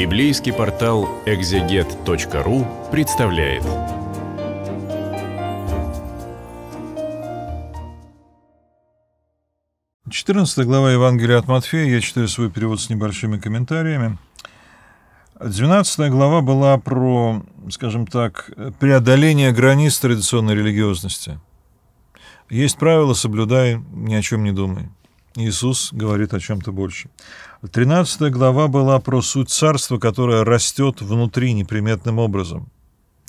Библейский портал экзегет.ру представляет. Четырнадцатая глава Евангелия от Матфея. Я читаю свой перевод с небольшими комментариями. Двенадцатая глава была про, скажем так, преодоление границ традиционной религиозности. Есть правила, соблюдай, ни о чем не думай. Иисус говорит о чем-то больше. 13 глава была про суть царства, которое растет внутри неприметным образом.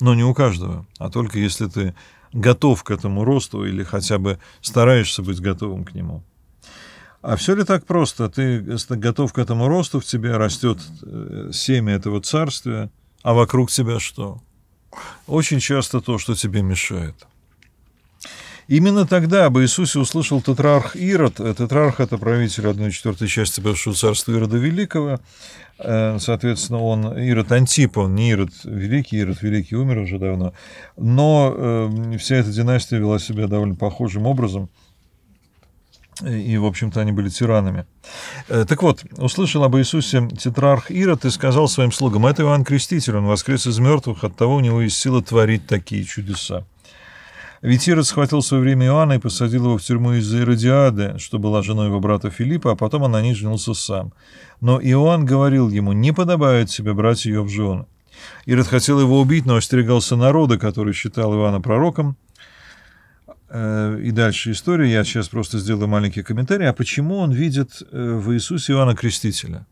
Но не у каждого, а только если ты готов к этому росту или хотя бы стараешься быть готовым к нему. А все ли так просто? Ты готов к этому росту, в тебе растет э, семя этого царствия, а вокруг тебя что? Очень часто то, что тебе мешает – Именно тогда об Иисусе услышал тетрарх Ирод. Э, тетрарх – это правитель одной четвертой части Большого царства Ирода Великого. Э, соответственно, он Ирод Антипа, он не Ирод Великий, Ирод Великий умер уже давно. Но э, вся эта династия вела себя довольно похожим образом и, в общем-то, они были тиранами. Так вот, услышал об Иисусе тетрарх Ирод и сказал своим слугам, «Это Иоанн Креститель, он воскрес из мертвых, от того у него есть сила творить такие чудеса». Ведь схватил в свое время Иоанна и посадил его в тюрьму из-за Иродиады, что была женой его брата Филиппа, а потом она на женился сам. Но Иоанн говорил ему, не подобает себе брать ее в жены. Ирод хотел его убить, но остерегался народа, который считал Иоанна пророком. Э, и дальше история. Я сейчас просто сделаю маленький комментарий. А почему он видит э, в Иисусе Иоанна Крестителя?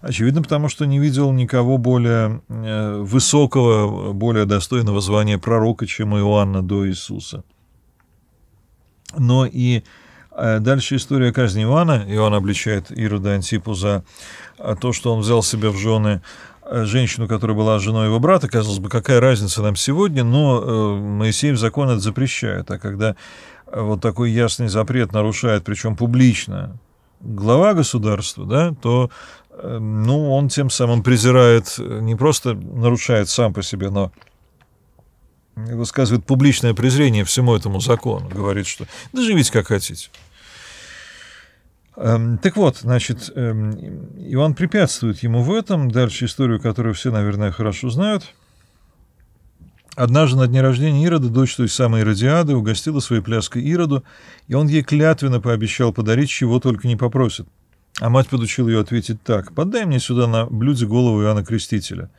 Очевидно, потому что не видел никого более э, высокого, более достойного звания пророка, чем Иоанна до Иисуса. Но и э, дальше история казни Иоанна. Иоанн обличает Ирода Антипу за э, то, что он взял себе в жены женщину, которая была женой его брата. Казалось бы, какая разница нам сегодня, но Моисеев закон это запрещает. А когда вот такой ясный запрет нарушает, причем публично, глава государства, да, то Эм, ну, он тем самым презирает, э, не просто нарушает сам по себе, но высказывает публичное презрение всему этому закону. Говорит, что да живите как хотите. Эм, так вот, значит, эм, Иоанн препятствует ему в этом. Дальше историю, которую все, наверное, хорошо знают. Однажды на дне рождения Ирода дочь той самой Иродиады угостила своей пляской Ироду, и он ей клятвенно пообещал подарить, чего только не попросит – а мать подучила ее ответить так. «Подай мне сюда на блюде голову Иоанна Крестителя».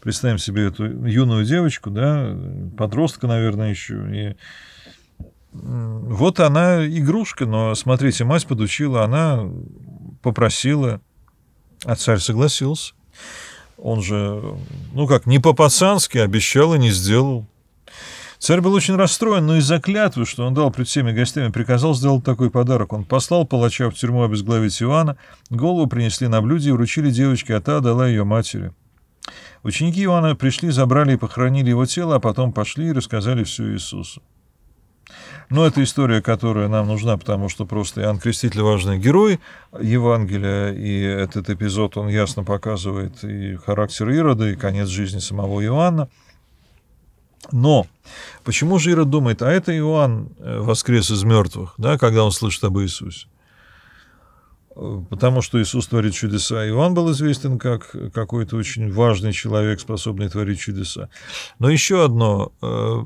Представим себе эту юную девочку, да, подростка, наверное, еще. И вот она игрушка, но, смотрите, мать подучила, она попросила, а царь согласился. Он же, ну как, не по-пацански обещал и не сделал. Царь был очень расстроен, но из-за клятвы, что он дал пред всеми гостями, приказал сделать такой подарок. Он послал палача в тюрьму обезглавить Иоанна, голову принесли на блюде и вручили девочке, а та дала ее матери. Ученики Иоанна пришли, забрали и похоронили его тело, а потом пошли и рассказали все Иисусу. Но это история, которая нам нужна, потому что просто Иоанн Креститель важный герой Евангелия, и этот эпизод, он ясно показывает и характер Ирода, и конец жизни самого Иоанна. Но почему же Ира думает, а это Иоанн э, воскрес из мертвых, да, когда он слышит об Иисусе? Э, потому что Иисус творит чудеса. Иоанн был известен как какой-то очень важный человек, способный творить чудеса. Но еще одно. Э,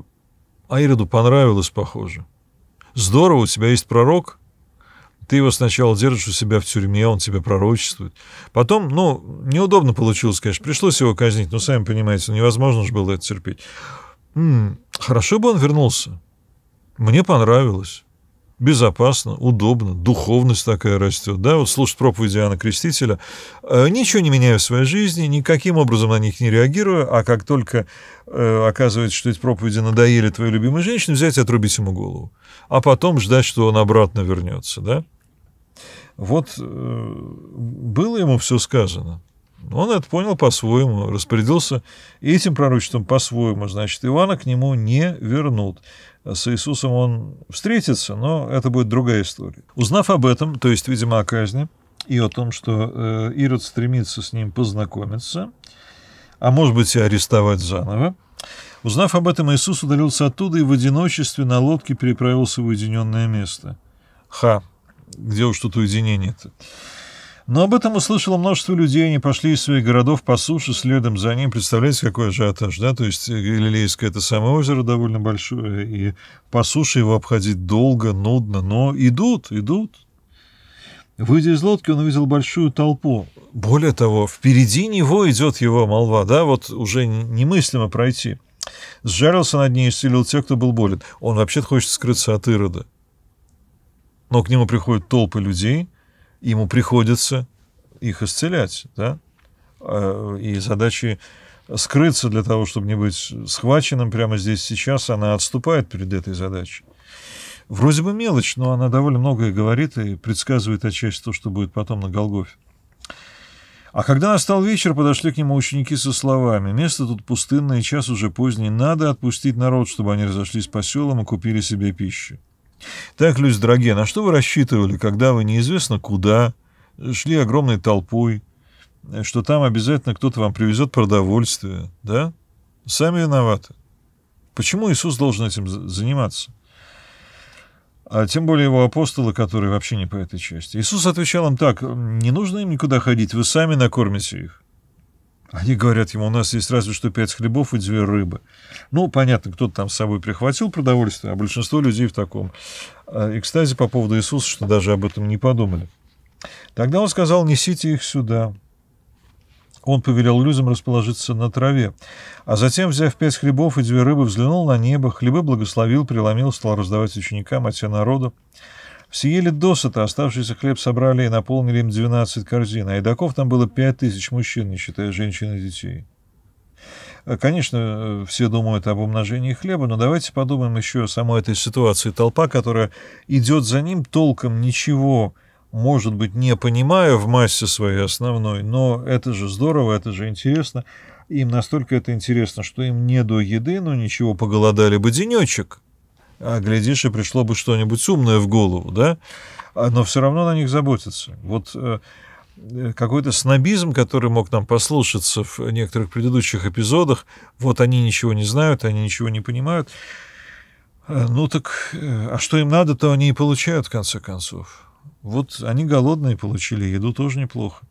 Аироду понравилось, похоже. Здорово, у тебя есть пророк, ты его сначала держишь у себя в тюрьме, он тебе пророчествует. Потом, ну, неудобно получилось, конечно, пришлось его казнить, но, сами понимаете, ну, невозможно же было это терпеть. М хорошо бы он вернулся. Мне понравилось. Безопасно, удобно, духовность такая растет. Да, вот слушать проповеди Иоанна Крестителя. Э, ничего не меняю в своей жизни, никаким образом на них не реагирую, а как только э, оказывается, что эти проповеди надоели твоей любимой женщине, взять и отрубить ему голову. А потом ждать, что он обратно вернется, да? Вот э, было ему все сказано. Он это понял по-своему, распорядился этим пророчеством по-своему. Значит, Ивана к нему не вернут. С Иисусом он встретится, но это будет другая история. Узнав об этом, то есть, видимо, о казни, и о том, что э, Ирод стремится с ним познакомиться, а может быть и арестовать заново, узнав об этом, Иисус удалился оттуда и в одиночестве на лодке переправился в уединенное место. Ха, где уж тут уединение-то? Но об этом услышало множество людей, они пошли из своих городов по суше следом за ним. Представляете, какой ажиотаж, да? То есть э, Галилейское это самое озеро довольно большое, и по суше его обходить долго, нудно, но идут, идут. Выйдя из лодки, он увидел большую толпу. Более того, впереди него идет его молва, да, вот уже немыслимо пройти. Сжарился над ней и исцелил тех, кто был болен. Он вообще-то хочет скрыться от Ирода. Но к нему приходят толпы людей – ему приходится их исцелять, да? А, и задачи скрыться для того, чтобы не быть схваченным прямо здесь сейчас, она отступает перед этой задачей. Вроде бы мелочь, но она довольно многое говорит и предсказывает отчасти то, что будет потом на Голгофе. А когда настал вечер, подошли к нему ученики со словами «Место тут пустынное, час уже поздний, надо отпустить народ, чтобы они разошлись по селам и купили себе пищу». Так, Люсь, дорогие, на что вы рассчитывали, когда вы неизвестно куда, шли огромной толпой, что там обязательно кто-то вам привезет продовольствие, да? Сами виноваты. Почему Иисус должен этим заниматься? А тем более его апостолы, которые вообще не по этой части. Иисус отвечал им так, не нужно им никуда ходить, вы сами накормите их. Они говорят ему, у нас есть разве что пять хлебов и две рыбы. Ну, понятно, кто-то там с собой прихватил продовольствие, а большинство людей в таком а, экстазе по поводу Иисуса, что даже об этом не подумали. Тогда он сказал, несите их сюда. Он повелел людям расположиться на траве. А затем, взяв пять хлебов и две рыбы, взглянул на небо, хлебы благословил, преломил, стал раздавать ученикам, а те народу. Съели досыта, оставшийся хлеб собрали и наполнили им 12 корзин, а едоков там было 5000 мужчин, не считая женщин и детей. Э, конечно, э, все думают об умножении хлеба, но давайте подумаем еще о самой этой ситуации. Толпа, которая идет за ним, толком ничего, может быть, не понимая в массе своей основной, но это же здорово, это же интересно. Им настолько это интересно, что им не до еды, но ничего, поголодали бы денечек а глядишь, и пришло бы что-нибудь умное в голову, да, а, но все равно на них заботятся. Вот э, э, какой-то снобизм, который мог нам послушаться в некоторых предыдущих эпизодах, вот они ничего не знают, они ничего не понимают, э, ну так, а что им надо, то они и получают, в конце концов. Вот они голодные получили, еду тоже неплохо.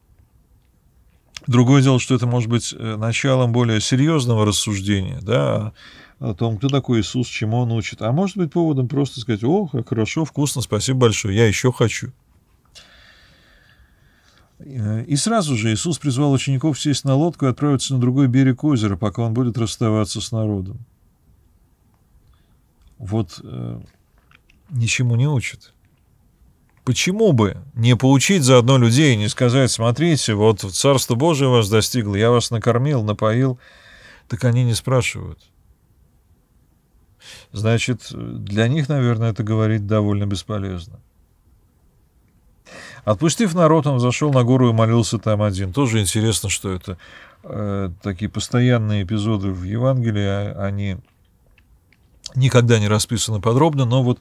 Другое дело, что это может быть началом более серьезного рассуждения, да, о том, кто такой Иисус, чему он учит. А может быть поводом просто сказать, о, как хорошо, вкусно, спасибо большое, я еще хочу. И сразу же Иисус призвал учеников сесть на лодку и отправиться на другой берег озера, пока он будет расставаться с народом. Вот э, ничему не учит. Почему бы не поучить заодно людей, и не сказать, смотрите, вот Царство Божие вас достигло, я вас накормил, напоил. Так они не спрашивают. Значит, для них, наверное, это говорить довольно бесполезно. Отпустив народ, он зашел на гору и молился там один. Тоже интересно, что это э, такие постоянные эпизоды в Евангелии, а, они никогда не расписаны подробно, но вот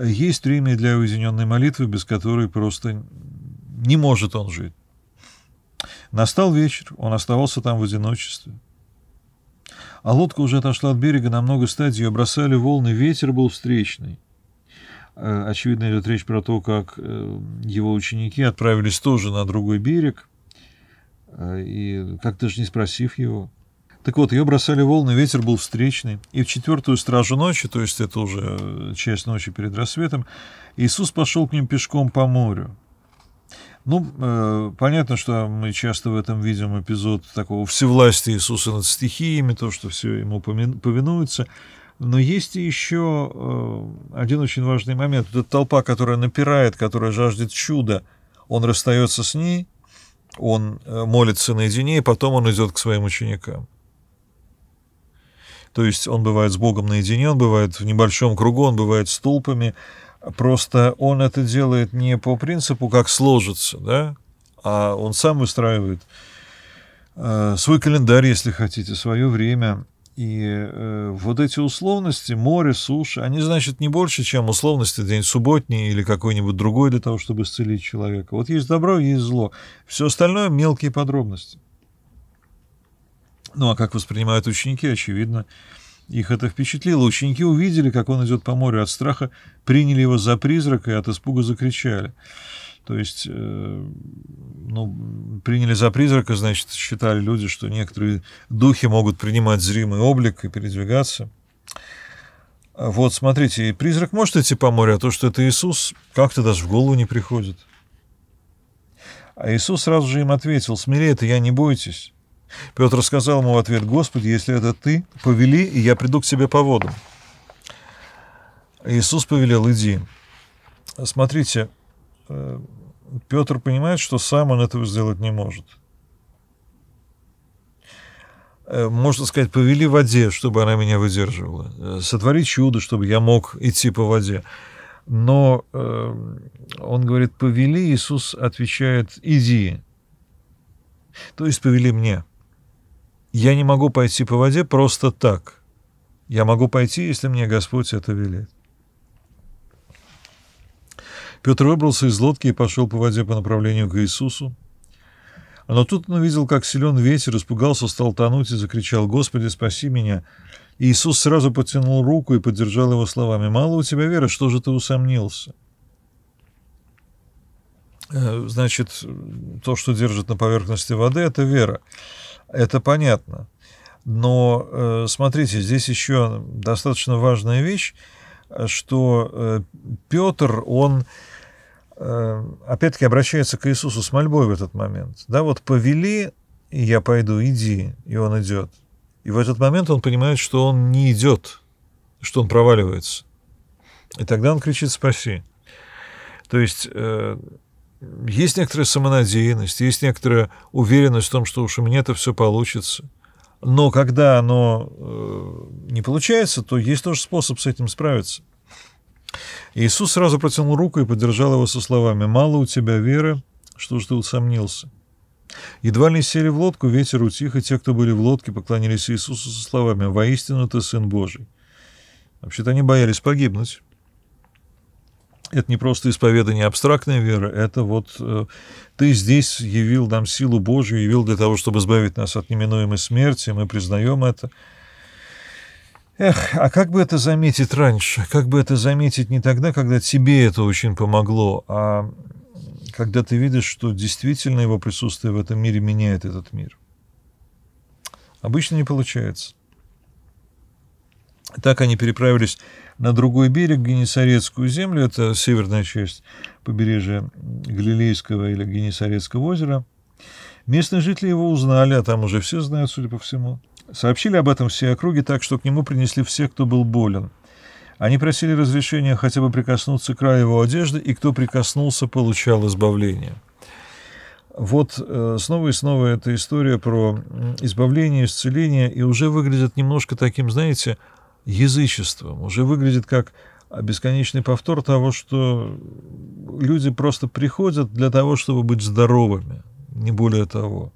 есть время для уединенной молитвы, без которой просто не может он жить. Настал вечер, он оставался там в одиночестве а лодка уже отошла от берега на много стадий, ее бросали волны, ветер был встречный. Э, очевидно, идет речь про то, как э, его ученики отправились тоже на другой берег, э, и как-то же не спросив его. Так вот, ее бросали волны, ветер был встречный. И в четвертую стражу ночи, то есть это уже часть ночи перед рассветом, Иисус пошел к ним пешком по морю. Ну, э, понятно, что мы часто в этом видим эпизод такого всевластия Иисуса над стихиями, то, что все ему повинуется. Но есть еще э, один очень важный момент. эта толпа, которая напирает, которая жаждет чуда, он расстается с ней, он э, молится наедине, и потом он идет к своим ученикам. То есть он бывает с Богом наедине, он бывает в небольшом кругу, он бывает с толпами, Просто он это делает не по принципу, как сложится, да, а он сам выстраивает э, свой календарь, если хотите, свое время. И э, вот эти условности, море, суши, они, значит, не больше, чем условности день субботний или какой-нибудь другой для того, чтобы исцелить человека. Вот есть добро, есть зло. Все остальное – мелкие подробности. Ну, а как воспринимают ученики, очевидно, э, их это впечатлило. Ученики увидели, как он идет по морю от страха, приняли его за призрака и от испуга закричали. То есть, э, ну, приняли за призрака, значит, считали люди, что некоторые духи могут принимать зримый облик и передвигаться. Вот, смотрите, и призрак может идти по морю, а то, что это Иисус, как-то даже в голову не приходит. А Иисус сразу же им ответил, смелее это я не бойтесь. Петр сказал ему в ответ, «Господи, если это ты, повели, и я приду к тебе по воду». Иисус повелел, «Иди». Смотрите, э, Петр понимает, что сам он этого сделать не может. Э, можно сказать, повели в воде, чтобы она меня выдерживала. Э, Сотвори чудо, чтобы я мог идти по воде. Но он говорит, повели, Иисус отвечает, иди. То есть повели мне. Я не могу пойти по воде просто так. Я могу пойти, если мне Господь это велит. Петр выбрался из лодки и пошел по воде по направлению к Иисусу. Но тут он увидел, как силен ветер, испугался, стал тонуть и закричал «Господи, спаси меня!» И Иисус сразу потянул руку и поддержал его словами «Мало у тебя веры, что же ты усомнился?» э, Значит, то, что держит на поверхности воды, это вера. Это понятно. Но э, смотрите, здесь еще достаточно важная вещь, что э, Петр, он э, опять-таки обращается к Иисусу с мольбой в этот момент. Да, вот повели, и я пойду, иди, и он идет. И в этот момент он понимает, что он не идет, что он проваливается. И тогда он кричит «Спаси!». То есть есть некоторая самонадеянность, есть некоторая уверенность в том, что уж у меня это все получится. Но когда оно э, не получается, то есть тоже способ с этим справиться. Иисус сразу протянул руку и поддержал его со словами «Мало у тебя веры, что ж ты усомнился?» Едва ли сели в лодку, ветер утих, и те, кто были в лодке, поклонились Иисусу со словами «Воистину ты Сын Божий». Вообще-то они боялись погибнуть это не просто исповедание абстрактной веры, это вот э, ты здесь явил нам силу Божию, явил для того, чтобы избавить нас от неминуемой смерти, мы признаем это. Эх, а как бы это заметить раньше? Как бы это заметить не тогда, когда тебе это очень помогло, а когда ты видишь, что действительно его присутствие в этом мире меняет этот мир? Обычно не получается. Так они переправились на другой берег, Генесарецкую землю, это северная часть побережья Галилейского или Генесарецкого озера. Местные жители его узнали, а там уже все знают, судя по всему. Сообщили об этом все округи так, что к нему принесли всех, кто был болен. Они просили разрешения хотя бы прикоснуться к краю его одежды, и кто прикоснулся, получал избавление. Вот э, снова и снова эта история про избавление, исцеление, и уже выглядит немножко таким, знаете, язычеством, уже выглядит как бесконечный повтор того, что люди просто приходят для того, чтобы быть здоровыми, не более того.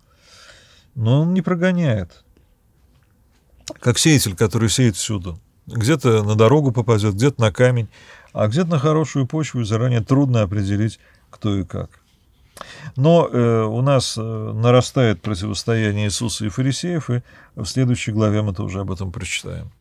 Но он не прогоняет. Как сеятель, который сеет всюду. Где-то на дорогу попадет, где-то на камень, а где-то на хорошую почву, и заранее трудно определить, кто и как. Но э, у нас э, нарастает противостояние Иисуса и фарисеев, и в следующей главе мы тоже об этом прочитаем.